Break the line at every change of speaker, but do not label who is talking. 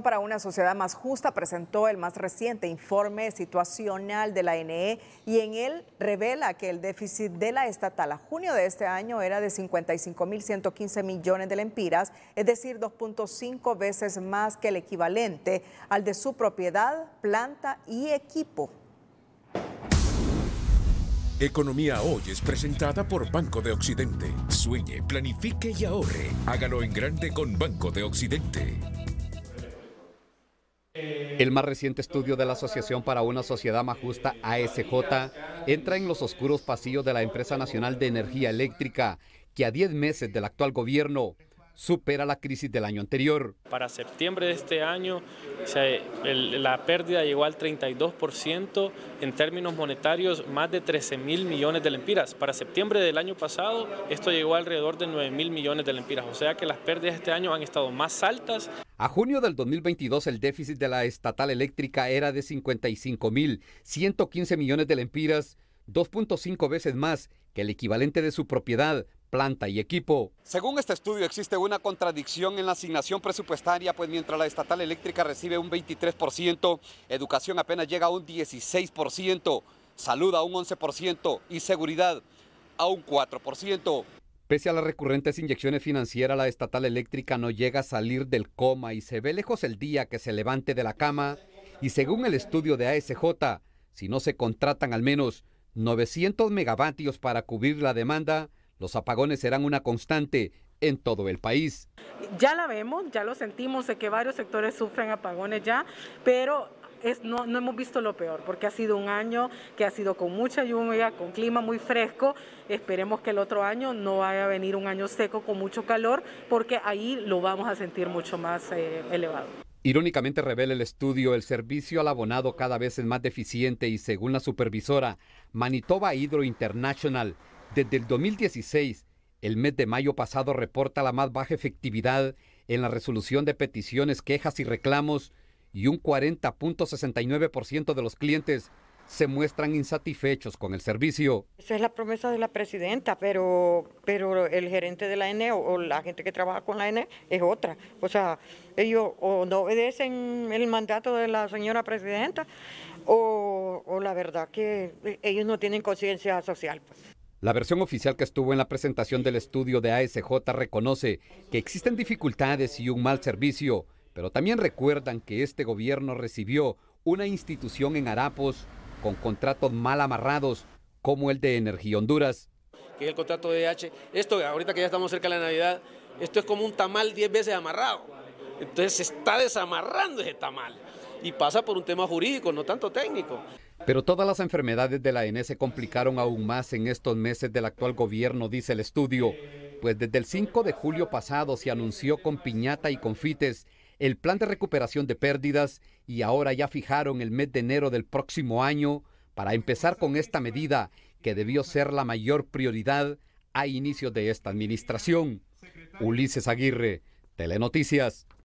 para una sociedad más justa presentó el más reciente informe situacional de la NE y en él revela que el déficit de la estatal a junio de este año era de 55.115 millones de lempiras, es decir, 2.5 veces más que el equivalente al de su propiedad, planta y equipo. Economía Hoy es presentada por Banco de Occidente. Sueñe, planifique y ahorre. Hágalo en grande con Banco de Occidente. El más reciente estudio de la Asociación para una Sociedad Más Justa, ASJ, entra en los oscuros pasillos de la Empresa Nacional de Energía Eléctrica, que a 10 meses del actual gobierno supera la crisis del año anterior. Para septiembre de este año, la pérdida llegó al 32%, en términos monetarios, más de 13 mil millones de lempiras. Para septiembre del año pasado, esto llegó alrededor de 9 mil millones de lempiras, o sea que las pérdidas de este año han estado más altas. A junio del 2022 el déficit de la estatal eléctrica era de 55.115 millones de lempiras, 2.5 veces más que el equivalente de su propiedad, planta y equipo. Según este estudio existe una contradicción en la asignación presupuestaria, pues mientras la estatal eléctrica recibe un 23%, educación apenas llega a un 16%, salud a un 11% y seguridad a un 4%. Pese a las recurrentes inyecciones financieras, la estatal eléctrica no llega a salir del coma y se ve lejos el día que se levante de la cama. Y según el estudio de ASJ, si no se contratan al menos 900 megavatios para cubrir la demanda, los apagones serán una constante en todo el país. Ya la vemos, ya lo sentimos, sé que varios sectores sufren apagones ya, pero no, hemos visto lo peor, porque ha sido un año que ha sido con mucha lluvia, con clima muy fresco. Esperemos que el otro año no vaya a venir un año seco con mucho calor, porque ahí lo vamos a sentir mucho más eh, elevado. Irónicamente revela el estudio, el servicio al abonado cada vez es más deficiente y según la supervisora Manitoba Hydro International, desde el 2016, el mes de mayo pasado reporta la más baja efectividad en la resolución de peticiones, quejas y reclamos y un 40.69% de los clientes se muestran insatisfechos con el servicio. Esa es la promesa de la presidenta, pero, pero el gerente de la N o, la gente que trabaja con la N es otra. O sea, ellos o no obedecen el mandato de la señora presidenta o, o la verdad que ellos no tienen conciencia social. Pues. La versión oficial que estuvo en la presentación del estudio de ASJ reconoce que existen dificultades y un mal servicio pero también recuerdan que este gobierno recibió una institución en Arapos con contratos mal amarrados, como el de Energía Honduras. Que el contrato de EH. Esto, ahorita que ya estamos cerca de la Navidad, esto es como un tamal 10 veces amarrado. Entonces se está desamarrando ese tamal. Y pasa por un tema jurídico, no tanto técnico. Pero todas las enfermedades de la ENE se complicaron aún más en estos meses del actual gobierno, dice el estudio, pues desde el 5 de julio pasado se anunció con piñata y confites el plan de recuperación de pérdidas y ahora ya fijaron el mes de enero del próximo año para empezar con esta medida que debió ser la mayor prioridad a inicio de esta administración. Ulises Aguirre, Telenoticias.